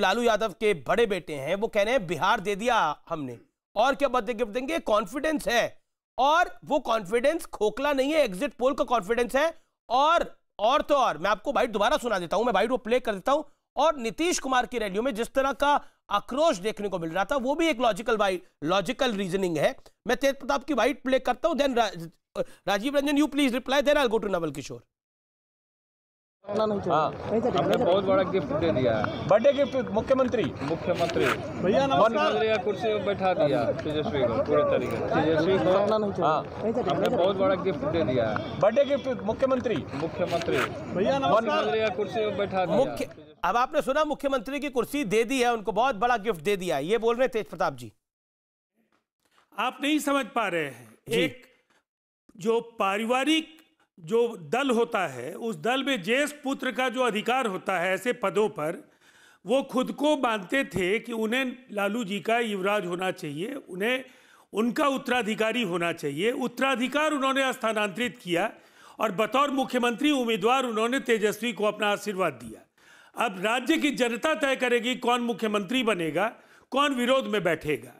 लालू यादव के बड़े बेटे हैं वो कह रहे हैं बिहार दे दिया हमने और क्या बर्थडे गिफ्ट देंगे कॉन्फिडेंस है और वो कॉन्फिडेंस खोखला नहीं है एग्जिट पोल का कॉन्फिडेंस है और और तो और मैं आपको भाई दोबारा सुना देता हूं मैं भाई वो प्ले कर देता हूं और नीतीश कुमार की रैलियों में जिस तरह का आक्रोश देखने को मिल रहा था वो भी एक लॉजिकल भाई लॉजिकल रीजनिंग है मैं तेज प्रताप की वाइट प्ले करता हूं then Rajiv Ranjan you please reply then I go to Naval Kishore हाँ। तो हमने बहुत बड़ा गिफ्ट दे दिया बर्थडे गिफ्ट मुख्यमंत्री मुख्यमंत्री भैया नमस्कार कुर्सी में बैठा दिया तेजस्वी को पूरे तरीके से तेजस्वी को हाँ। तो हमने बहुत बड़ा गिफ्ट दे दिया बर्थडे गिफ्ट मुख्यमंत्री मुख्यमंत्री भैया नमस्कार कुर्सी में बैठा दिया अब आपने सुना मुख्यमंत्री की कुर्सी दे दी है उनको बहुत बड़ा गिफ्ट दे दिया ये बोल रहे तेज प्रताप जी आप नहीं समझ पा रहे हैं एक जो पारिवारिक जो दल होता है उस दल में ज्येष्ठ पुत्र का जो अधिकार होता है ऐसे पदों पर वो खुद को मानते थे कि उन्हें लालू जी का युवराज होना चाहिए उन्हें उनका उत्तराधिकारी होना चाहिए उत्तराधिकार उन्होंने स्थानांतरित किया और बतौर मुख्यमंत्री उम्मीदवार उन्होंने तेजस्वी को अपना आशीर्वाद दिया अब राज्य की जनता तय करेगी कौन मुख्यमंत्री बनेगा कौन विरोध में बैठेगा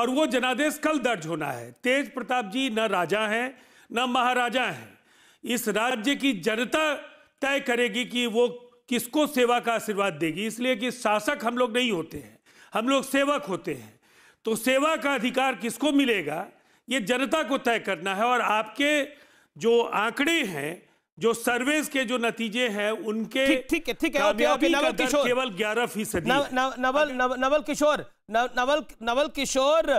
और वो जनादेश कल दर्ज होना है तेज प्रताप जी न राजा हैं न महाराजा हैं इस राज्य की जनता तय करेगी कि वो किसको सेवा का आशीर्वाद देगी इसलिए कि शासक हम लोग नहीं होते हैं हम लोग सेवक होते हैं तो सेवा का अधिकार किसको मिलेगा ये जनता को तय करना है और आपके जो आंकड़े हैं जो सर्वेस के जो नतीजे हैं उनके ठीक है ठीक है ओके ओके नवल किशोर केवल ग्यारह फीसदी नवल नवल नवल किशोर नवल नवल किशोर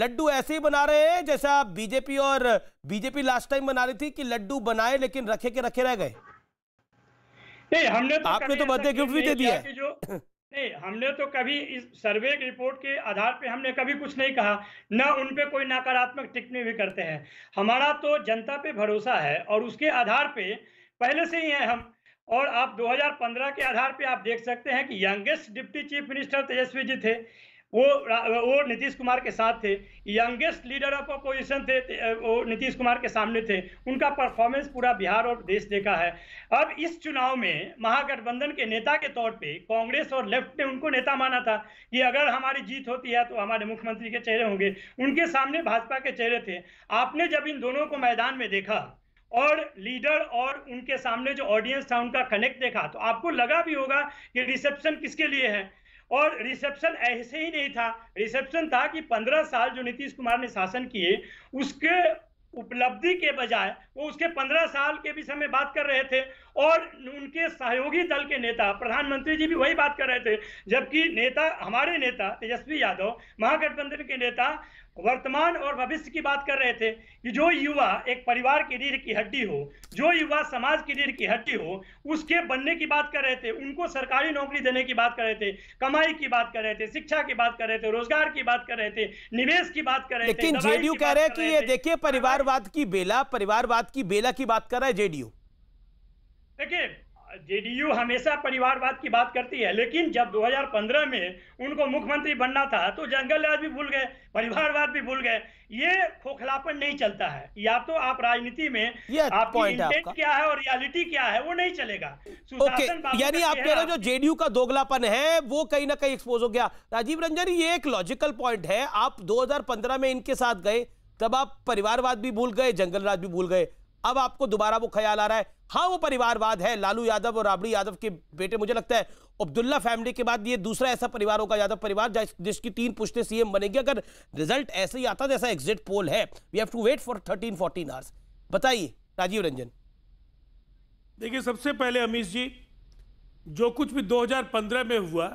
लड्डू ऐसे ही बना रहे हैं जैसा बीजेपी और बीजेपी लास्ट टाइम बना रही थी कि लड्डू बनाए लेकिन रखे के रखे रह गए नहीं हमने तो आपने तो बर्थडे गिफ्ट भी दे दिया नहीं हमने तो कभी इस सर्वे की रिपोर्ट के आधार पे हमने कभी कुछ नहीं कहा ना उन पे कोई नकारात्मक टिप्पणी भी करते हैं हमारा तो जनता पे भरोसा है और उसके आधार पे पहले से ही है हम और आप 2015 के आधार पे आप देख सकते हैं कि youngest deputy chief minister Tejashwi ji थे वो वो नीतीश कुमार के साथ थे यंगेस्ट लीडर ऑफ अपोजिशन थे वो नीतीश कुमार के सामने थे उनका परफॉर्मेंस पूरा बिहार और देश देखा है अब इस चुनाव में महागठबंधन के नेता के तौर पे कांग्रेस और लेफ्ट ने उनको नेता माना था कि अगर हमारी जीत होती है तो हमारे मुख्यमंत्री के चेहरे होंगे उनके सामने भाजपा के चेहरे थे आपने जब इन दोनों को मैदान में देखा और लीडर और उनके सामने जो ऑडियंस था उनका कनेक्ट देखा तो आपको लगा भी होगा कि रिसेप्शन किसके लिए है और रिसेप्शन ऐसे ही नहीं था रिसेप्शन था कि पंद्रह साल जो नीतीश कुमार ने शासन किए उसके उपलब्धि के बजाय वो उसके पंद्रह साल के भी समय बात कर रहे थे और उनके सहयोगी दल के नेता प्रधानमंत्री जी भी वही बात कर रहे थे जबकि नेता हमारे नेता तेजस्वी यादव महागठबंधन के नेता वर्तमान और भविष्य की बात कर रहे थे कि जो युवा एक परिवार की रीढ़ की हड्डी हो जो युवा समाज की रीढ़ की हड्डी हो उसके बनने की बात कर रहे थे उनको सरकारी नौकरी देने की बात कर रहे थे कमाई की बात कर रहे थे शिक्षा की बात कर रहे थे रोजगार की बात कर रहे थे निवेश की बात कर रहे लेकिन थे लेकिन जेडीयू कह रहे हैं कि ये देखिए परिवारवाद की बेला परिवारवाद की बेला की बात कर रहा है जेडीयू देखिए जेडीयू हमेशा परिवारवाद की बात करती है लेकिन जब 2015 में उनको मुख्यमंत्री बनना था तो जंगल राज भी भूल गए परिवारवाद भी भूल गए ये खोखलापन नहीं चलता है या तो आप राजनीति में आपकी इंटेंट क्या है और रियलिटी क्या है वो नहीं चलेगा सुशासन यानी आप कह रहे जो जेडीयू का दोगलापन है वो कहीं ना कहीं एक्सपोज हो गया राजीव रंजन ये एक लॉजिकल पॉइंट है आप दो में इनके साथ गए तब आप परिवारवाद भी भूल गए जंगलराज भी भूल गए अब आपको दोबारा वो ख्याल आ रहा है हाँ वो परिवारवाद है लालू यादव और राबड़ी यादव के बेटे मुझे लगता है अब्दुल्ला फैमिली के बाद ये दूसरा ऐसा परिवार होगा यादव परिवार जिसकी तीन पुश्ते सीएम बनेगी अगर रिजल्ट ऐसे ही आता जैसा एग्जिट पोल है we have to wait for thirteen fourteen hours बताइए राजीव रंजन देखिए सबसे पहले अमीश जी जो कुछ भी दो में हुआ